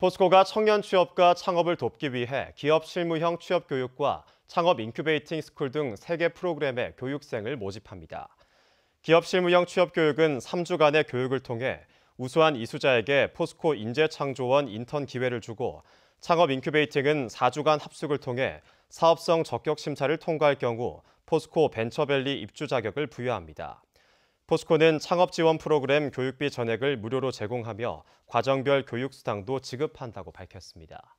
포스코가 청년 취업과 창업을 돕기 위해 기업 실무형 취업 교육과 창업 인큐베이팅 스쿨 등 3개 프로그램의 교육생을 모집합니다. 기업 실무형 취업 교육은 3주간의 교육을 통해 우수한 이수자에게 포스코 인재창조원 인턴 기회를 주고 창업 인큐베이팅은 4주간 합숙을 통해 사업성 적격 심사를 통과할 경우 포스코 벤처밸리 입주 자격을 부여합니다. 포스코는 창업 지원 프로그램 교육비 전액을 무료로 제공하며 과정별 교육 수당도 지급한다고 밝혔습니다.